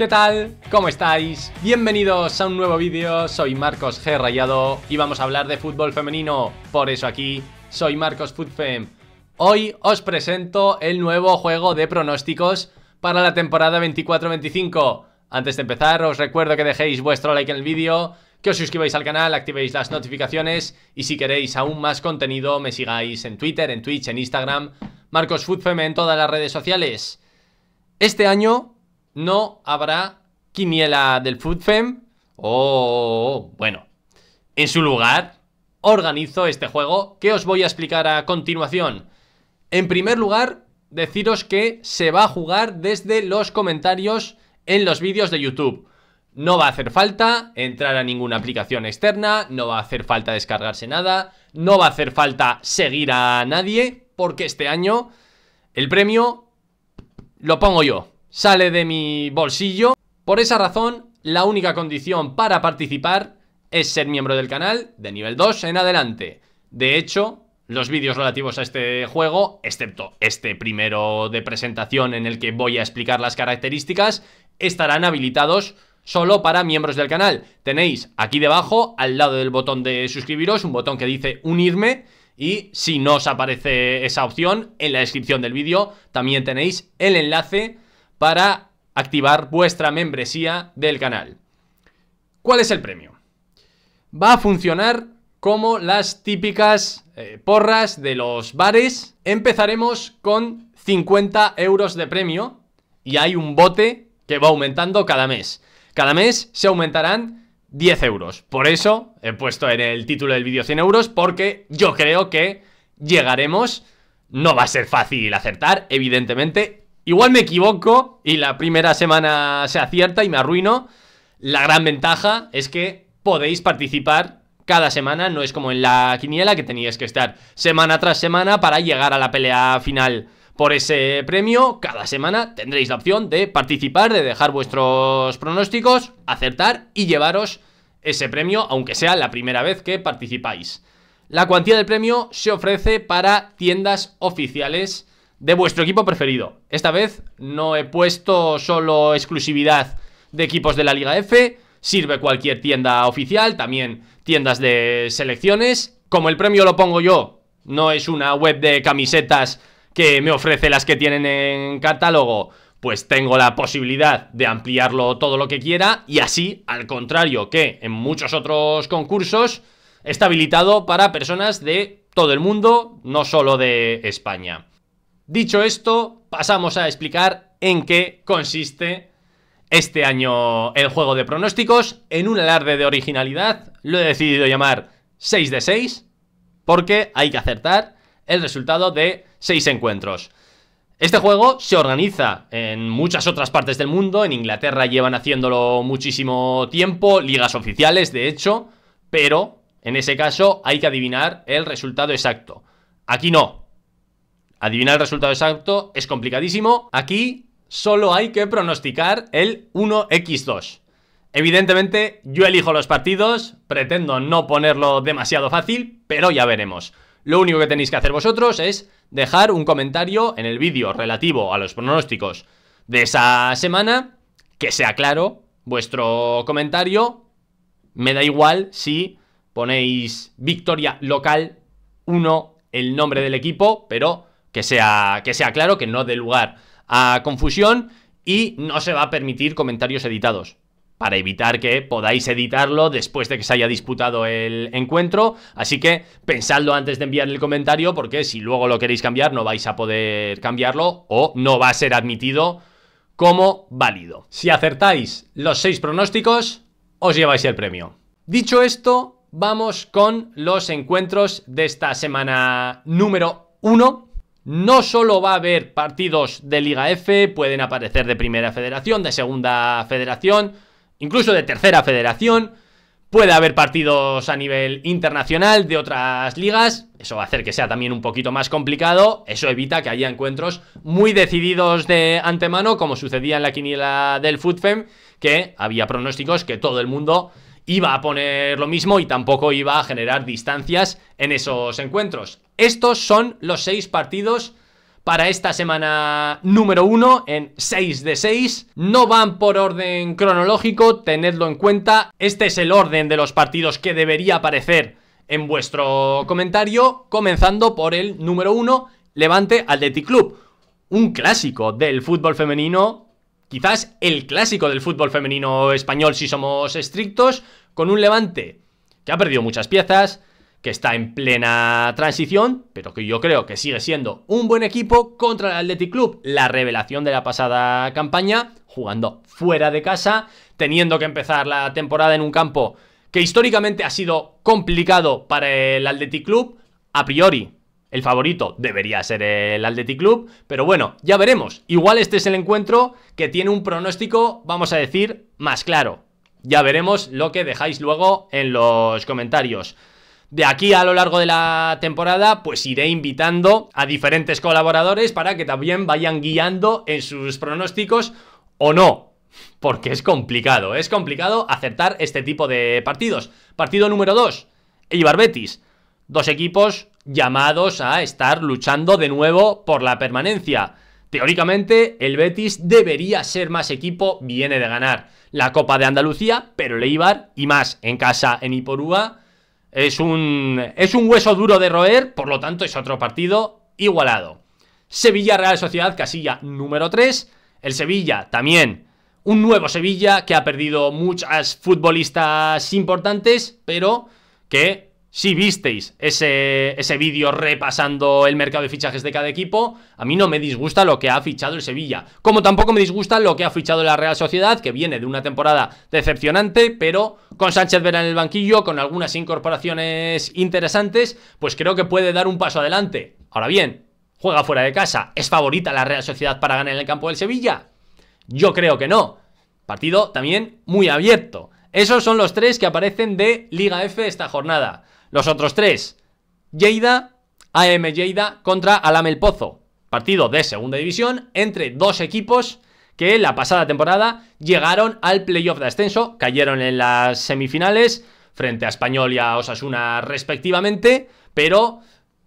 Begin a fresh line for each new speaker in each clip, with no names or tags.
¿Qué tal? ¿Cómo estáis? Bienvenidos a un nuevo vídeo, soy Marcos G. Rayado y vamos a hablar de fútbol femenino, por eso aquí soy Marcos FUTFEM Hoy os presento el nuevo juego de pronósticos para la temporada 24-25. Antes de empezar, os recuerdo que dejéis vuestro like en el vídeo, que os suscribáis al canal, activéis las notificaciones y si queréis aún más contenido me sigáis en Twitter, en Twitch, en Instagram, Marcos FUTFEM en todas las redes sociales. Este año no habrá quiniela del FoodFem. O oh, bueno, en su lugar organizo este juego que os voy a explicar a continuación. En primer lugar, deciros que se va a jugar desde los comentarios en los vídeos de YouTube. No va a hacer falta entrar a ninguna aplicación externa, no va a hacer falta descargarse nada, no va a hacer falta seguir a nadie, porque este año el premio lo pongo yo sale de mi bolsillo. Por esa razón, la única condición para participar es ser miembro del canal de nivel 2 en adelante. De hecho, los vídeos relativos a este juego, excepto este primero de presentación en el que voy a explicar las características, estarán habilitados solo para miembros del canal. Tenéis aquí debajo, al lado del botón de suscribiros, un botón que dice unirme y si no os aparece esa opción, en la descripción del vídeo también tenéis el enlace para activar vuestra membresía del canal. ¿Cuál es el premio? Va a funcionar como las típicas eh, porras de los bares. Empezaremos con 50 euros de premio y hay un bote que va aumentando cada mes. Cada mes se aumentarán 10 euros. Por eso he puesto en el título del vídeo 100 euros porque yo creo que llegaremos... No va a ser fácil acertar, evidentemente, Igual me equivoco y la primera semana se acierta y me arruino. La gran ventaja es que podéis participar cada semana, no es como en la quiniela que teníais que estar semana tras semana para llegar a la pelea final. Por ese premio, cada semana tendréis la opción de participar, de dejar vuestros pronósticos, acertar y llevaros ese premio, aunque sea la primera vez que participáis. La cuantía del premio se ofrece para tiendas oficiales de vuestro equipo preferido. Esta vez no he puesto solo exclusividad de equipos de la Liga F, sirve cualquier tienda oficial, también tiendas de selecciones. Como el premio lo pongo yo, no es una web de camisetas que me ofrece las que tienen en catálogo, pues tengo la posibilidad de ampliarlo todo lo que quiera y así, al contrario que en muchos otros concursos, está habilitado para personas de todo el mundo, no solo de España. Dicho esto, pasamos a explicar en qué consiste este año el juego de pronósticos. En un alarde de originalidad, lo he decidido llamar 6 de 6, porque hay que acertar el resultado de 6 encuentros. Este juego se organiza en muchas otras partes del mundo, en Inglaterra llevan haciéndolo muchísimo tiempo, ligas oficiales de hecho, pero en ese caso hay que adivinar el resultado exacto. Aquí no, Adivinar el resultado exacto es complicadísimo. Aquí solo hay que pronosticar el 1x2. Evidentemente, yo elijo los partidos, pretendo no ponerlo demasiado fácil, pero ya veremos. Lo único que tenéis que hacer vosotros es dejar un comentario en el vídeo relativo a los pronósticos de esa semana, que sea claro vuestro comentario. Me da igual si ponéis victoria local 1 el nombre del equipo, pero que sea, que sea claro, que no dé lugar a confusión y no se va a permitir comentarios editados para evitar que podáis editarlo después de que se haya disputado el encuentro. Así que pensadlo antes de enviar el comentario porque si luego lo queréis cambiar no vais a poder cambiarlo o no va a ser admitido como válido. Si acertáis los seis pronósticos, os lleváis el premio. Dicho esto, vamos con los encuentros de esta semana número 1. No solo va a haber partidos de Liga F, pueden aparecer de Primera Federación, de Segunda Federación, incluso de Tercera Federación. Puede haber partidos a nivel internacional de otras ligas. Eso va a hacer que sea también un poquito más complicado. Eso evita que haya encuentros muy decididos de antemano, como sucedía en la quiniela del FUTFEM, que había pronósticos que todo el mundo iba a poner lo mismo y tampoco iba a generar distancias en esos encuentros. Estos son los seis partidos para esta semana número uno en 6 de 6. No van por orden cronológico, tenedlo en cuenta. Este es el orden de los partidos que debería aparecer en vuestro comentario, comenzando por el número uno, Levante Athletic Club. Un clásico del fútbol femenino, quizás el clásico del fútbol femenino español si somos estrictos, con un Levante que ha perdido muchas piezas, que está en plena transición, pero que yo creo que sigue siendo un buen equipo contra el Athletic Club, la revelación de la pasada campaña, jugando fuera de casa, teniendo que empezar la temporada en un campo que históricamente ha sido complicado para el Athletic Club, a priori el favorito debería ser el Athletic Club, pero bueno, ya veremos. Igual este es el encuentro que tiene un pronóstico, vamos a decir, más claro. Ya veremos lo que dejáis luego en los comentarios. De aquí a lo largo de la temporada, pues iré invitando a diferentes colaboradores para que también vayan guiando en sus pronósticos o no. Porque es complicado, es complicado acertar este tipo de partidos. Partido número 2, Eibar Dos equipos llamados a estar luchando de nuevo por la permanencia. Teóricamente, el Betis debería ser más equipo, viene de ganar la Copa de Andalucía, pero el Eibar, y más en casa en Iporúa, es un, es un hueso duro de roer, por lo tanto es otro partido igualado. Sevilla Real Sociedad, casilla número 3. El Sevilla también, un nuevo Sevilla que ha perdido muchas futbolistas importantes, pero que si visteis ese, ese vídeo repasando el mercado de fichajes de cada equipo, a mí no me disgusta lo que ha fichado el Sevilla. Como tampoco me disgusta lo que ha fichado la Real Sociedad, que viene de una temporada decepcionante, pero con Sánchez Vera en el banquillo, con algunas incorporaciones interesantes, pues creo que puede dar un paso adelante. Ahora bien, juega fuera de casa. ¿Es favorita la Real Sociedad para ganar en el campo del Sevilla? Yo creo que no. Partido también muy abierto. Esos son los tres que aparecen de Liga F esta jornada. Los otros tres, Lleida, AM Lleida contra Alame el Pozo. Partido de segunda división entre dos equipos que la pasada temporada llegaron al playoff de ascenso, cayeron en las semifinales frente a Español y a Osasuna respectivamente, pero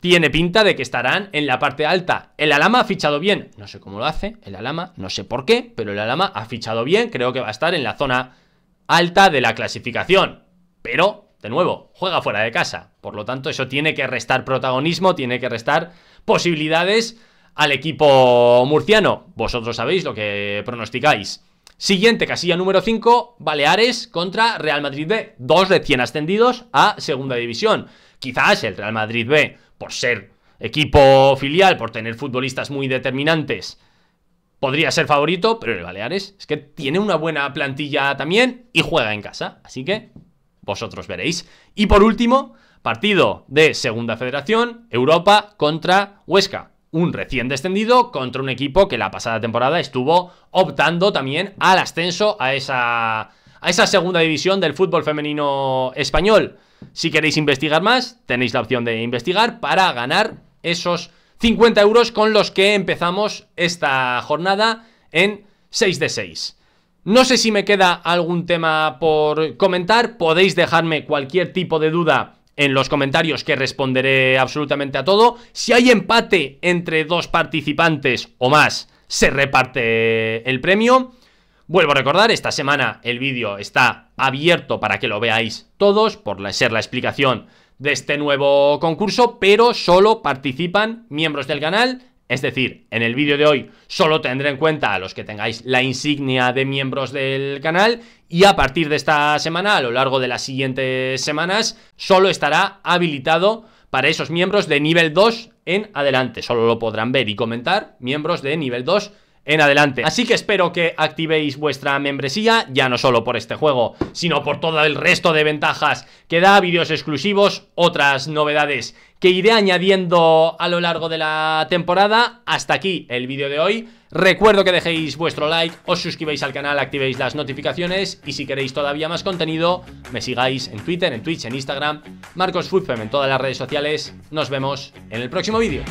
tiene pinta de que estarán en la parte alta. El Alama ha fichado bien, no sé cómo lo hace, el Alama, no sé por qué, pero el Alama ha fichado bien, creo que va a estar en la zona alta de la clasificación. Pero de nuevo, juega fuera de casa. Por lo tanto, eso tiene que restar protagonismo, tiene que restar posibilidades al equipo murciano. Vosotros sabéis lo que pronosticáis. Siguiente, casilla número 5, Baleares contra Real Madrid B. Dos de recién ascendidos a Segunda División. Quizás el Real Madrid B, por ser equipo filial, por tener futbolistas muy determinantes, podría ser favorito, pero el Baleares es que tiene una buena plantilla también y juega en casa. Así que vosotros veréis. Y por último, partido de Segunda Federación, Europa contra Huesca. Un recién descendido contra un equipo que la pasada temporada estuvo optando también al ascenso a esa, a esa segunda división del fútbol femenino español. Si queréis investigar más, tenéis la opción de investigar para ganar esos 50 euros con los que empezamos esta jornada en 6 de 6. No sé si me queda algún tema por comentar. Podéis dejarme cualquier tipo de duda en los comentarios que responderé absolutamente a todo. Si hay empate entre dos participantes o más, se reparte el premio. Vuelvo a recordar, esta semana el vídeo está abierto para que lo veáis todos, por ser la explicación de este nuevo concurso, pero solo participan miembros del canal es decir, en el vídeo de hoy solo tendré en cuenta a los que tengáis la insignia de miembros del canal y a partir de esta semana, a lo largo de las siguientes semanas, solo estará habilitado para esos miembros de nivel 2 en adelante. Solo lo podrán ver y comentar miembros de nivel 2 en adelante. Así que espero que activéis vuestra membresía, ya no solo por este juego, sino por todo el resto de ventajas que da, vídeos exclusivos, otras novedades que iré añadiendo a lo largo de la temporada. Hasta aquí el vídeo de hoy. Recuerdo que dejéis vuestro like, os suscribáis al canal, activéis las notificaciones y si queréis todavía más contenido, me sigáis en Twitter, en Twitch, en Instagram, Marcos en todas las redes sociales. Nos vemos en el próximo vídeo.